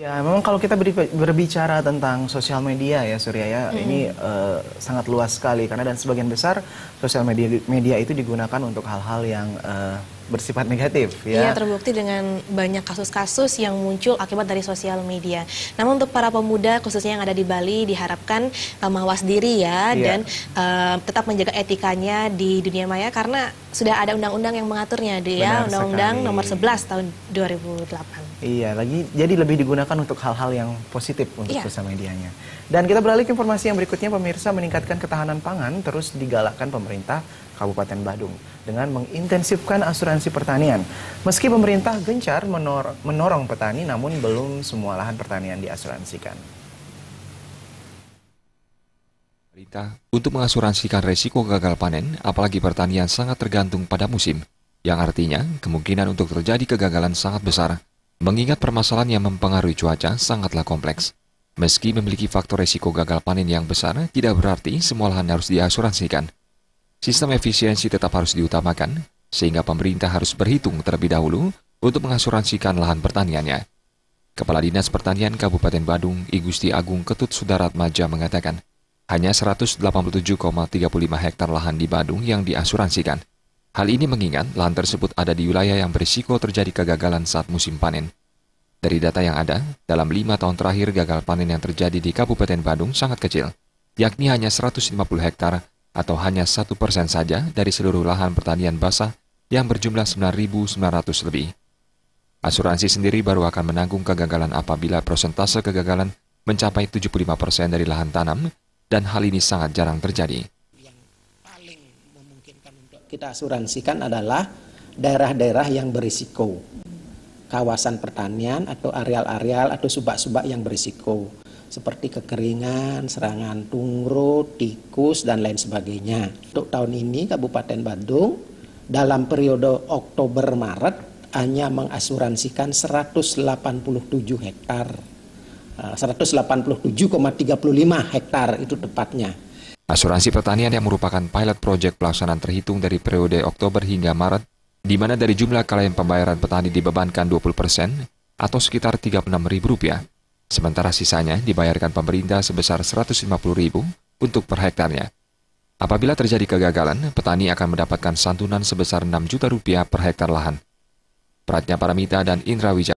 Ya, memang kalau kita berbicara tentang sosial media ya Surya ya, hmm. ini uh, sangat luas sekali karena dan sebagian besar sosial media media itu digunakan untuk hal-hal yang uh, bersifat negatif ya. Iya, terbukti dengan banyak kasus-kasus yang muncul akibat dari sosial media. Namun untuk para pemuda khususnya yang ada di Bali diharapkan uh, mawas diri ya iya. dan uh, tetap menjaga etikanya di dunia maya karena sudah ada undang-undang yang mengaturnya dia, ya, Undang-Undang Nomor 11 tahun 2008. Iya, lagi jadi lebih digunakan untuk hal-hal yang positif untuk iya. sosial medianya. Dan kita beralih ke informasi yang berikutnya, pemirsa meningkatkan ketahanan pangan terus digalakkan pemerintah Kabupaten Badung dengan mengintensifkan asuransi pertanian. Meski pemerintah gencar menor menorong petani, namun belum semua lahan pertanian diasuransikan. Pemerintah untuk mengasuransikan resiko gagal panen, apalagi pertanian sangat tergantung pada musim, yang artinya kemungkinan untuk terjadi kegagalan sangat besar Mengingat permasalahan yang mempengaruhi cuaca sangatlah kompleks. Meski memiliki faktor risiko gagal panen yang besar, tidak berarti semua lahan harus diasuransikan. Sistem efisiensi tetap harus diutamakan, sehingga pemerintah harus berhitung terlebih dahulu untuk mengasuransikan lahan pertaniannya. Kepala Dinas Pertanian Kabupaten Badung, I Gusti Agung Ketut Sudaratmaja mengatakan, hanya 187,35 hektar lahan di Badung yang diasuransikan. Hal ini mengingat lahan tersebut ada di wilayah yang berisiko terjadi kegagalan saat musim panen. Dari data yang ada, dalam lima tahun terakhir gagal panen yang terjadi di Kabupaten Bandung sangat kecil, yakni hanya 150 hektar atau hanya 1% saja dari seluruh lahan pertanian basah yang berjumlah 9.900 lebih. Asuransi sendiri baru akan menanggung kegagalan apabila persentase kegagalan mencapai 75% persen dari lahan tanam, dan hal ini sangat jarang terjadi kita asuransikan adalah daerah-daerah yang berisiko. Kawasan pertanian atau areal-areal atau subak-subak yang berisiko. Seperti kekeringan, serangan tungro, tikus, dan lain sebagainya. Untuk tahun ini Kabupaten Bandung dalam periode Oktober-Maret hanya mengasuransikan 187 hektar. 187,35 ah, hektar itu tepatnya Asuransi pertanian yang merupakan pilot project pelaksanaan terhitung dari periode Oktober hingga Maret, di mana dari jumlah kalian pembayaran petani dibebankan 20% persen atau sekitar Rp36.000, sementara sisanya dibayarkan pemerintah sebesar Rp150.000 untuk per hektarnya. Apabila terjadi kegagalan, petani akan mendapatkan santunan sebesar Rp6 juta rupiah per hektar lahan. Pratnya Paramita dan Indra Wijaya.